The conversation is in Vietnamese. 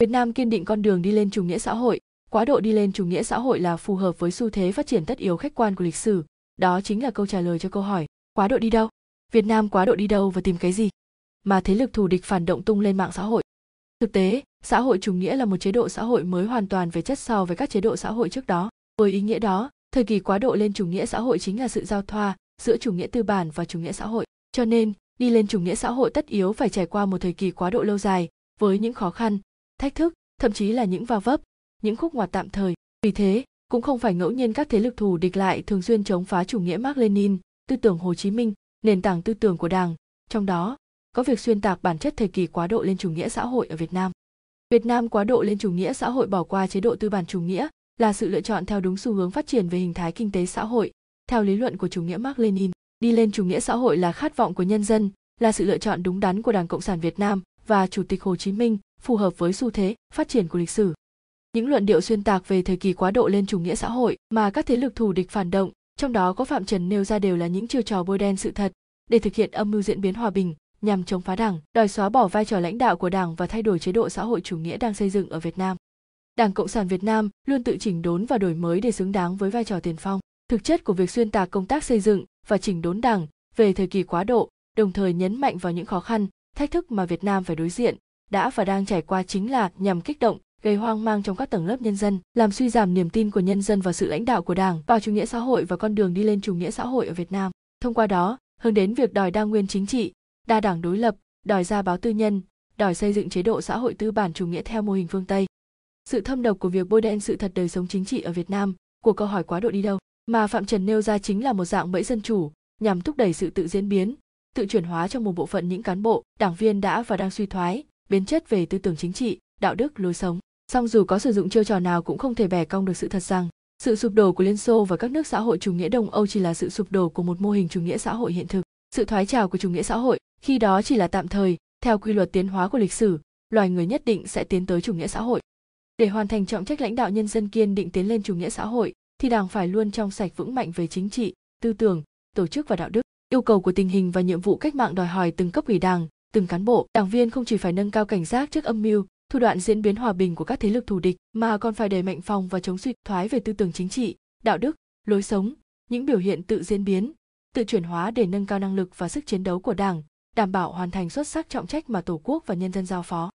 Việt Nam kiên định con đường đi lên chủ nghĩa xã hội, quá độ đi lên chủ nghĩa xã hội là phù hợp với xu thế phát triển tất yếu khách quan của lịch sử. Đó chính là câu trả lời cho câu hỏi, quá độ đi đâu? Việt Nam quá độ đi đâu và tìm cái gì? Mà thế lực thù địch phản động tung lên mạng xã hội. Thực tế, xã hội chủ nghĩa là một chế độ xã hội mới hoàn toàn về chất so với các chế độ xã hội trước đó. Với ý nghĩa đó, thời kỳ quá độ lên chủ nghĩa xã hội chính là sự giao thoa giữa chủ nghĩa tư bản và chủ nghĩa xã hội. Cho nên, đi lên chủ nghĩa xã hội tất yếu phải trải qua một thời kỳ quá độ lâu dài, với những khó khăn, thách thức thậm chí là những va vấp những khúc ngoặt tạm thời vì thế cũng không phải ngẫu nhiên các thế lực thù địch lại thường xuyên chống phá chủ nghĩa mark lenin tư tưởng hồ chí minh nền tảng tư tưởng của đảng trong đó có việc xuyên tạc bản chất thời kỳ quá độ lên chủ nghĩa xã hội ở việt nam việt nam quá độ lên chủ nghĩa xã hội bỏ qua chế độ tư bản chủ nghĩa là sự lựa chọn theo đúng xu hướng phát triển về hình thái kinh tế xã hội theo lý luận của chủ nghĩa mark lenin đi lên chủ nghĩa xã hội là khát vọng của nhân dân là sự lựa chọn đúng đắn của đảng cộng sản việt nam và chủ tịch hồ chí minh phù hợp với xu thế phát triển của lịch sử những luận điệu xuyên tạc về thời kỳ quá độ lên chủ nghĩa xã hội mà các thế lực thù địch phản động trong đó có phạm trần nêu ra đều là những chiêu trò bôi đen sự thật để thực hiện âm mưu diễn biến hòa bình nhằm chống phá đảng đòi xóa bỏ vai trò lãnh đạo của đảng và thay đổi chế độ xã hội chủ nghĩa đang xây dựng ở việt nam đảng cộng sản việt nam luôn tự chỉnh đốn và đổi mới để xứng đáng với vai trò tiền phong thực chất của việc xuyên tạc công tác xây dựng và chỉnh đốn đảng về thời kỳ quá độ đồng thời nhấn mạnh vào những khó khăn thách thức mà việt nam phải đối diện đã và đang trải qua chính là nhằm kích động gây hoang mang trong các tầng lớp nhân dân, làm suy giảm niềm tin của nhân dân vào sự lãnh đạo của Đảng, vào chủ nghĩa xã hội và con đường đi lên chủ nghĩa xã hội ở Việt Nam. Thông qua đó, hướng đến việc đòi đa nguyên chính trị, đa đảng đối lập, đòi ra báo tư nhân, đòi xây dựng chế độ xã hội tư bản chủ nghĩa theo mô hình phương Tây. Sự thâm độc của việc bôi đen sự thật đời sống chính trị ở Việt Nam của câu hỏi quá độ đi đâu mà Phạm Trần nêu ra chính là một dạng bẫy dân chủ nhằm thúc đẩy sự tự diễn biến, tự chuyển hóa trong một bộ phận những cán bộ, đảng viên đã và đang suy thoái, biến chất về tư tưởng chính trị đạo đức lối sống song dù có sử dụng chiêu trò nào cũng không thể bẻ cong được sự thật rằng sự sụp đổ của liên xô và các nước xã hội chủ nghĩa đông âu chỉ là sự sụp đổ của một mô hình chủ nghĩa xã hội hiện thực sự thoái trào của chủ nghĩa xã hội khi đó chỉ là tạm thời theo quy luật tiến hóa của lịch sử loài người nhất định sẽ tiến tới chủ nghĩa xã hội để hoàn thành trọng trách lãnh đạo nhân dân kiên định tiến lên chủ nghĩa xã hội thì đảng phải luôn trong sạch vững mạnh về chính trị tư tưởng tổ chức và đạo đức yêu cầu của tình hình và nhiệm vụ cách mạng đòi hỏi từng cấp ủy đảng từng cán bộ đảng viên không chỉ phải nâng cao cảnh giác trước âm mưu thủ đoạn diễn biến hòa bình của các thế lực thù địch mà còn phải đẩy mạnh phòng và chống suy thoái về tư tưởng chính trị đạo đức lối sống những biểu hiện tự diễn biến tự chuyển hóa để nâng cao năng lực và sức chiến đấu của đảng đảm bảo hoàn thành xuất sắc trọng trách mà tổ quốc và nhân dân giao phó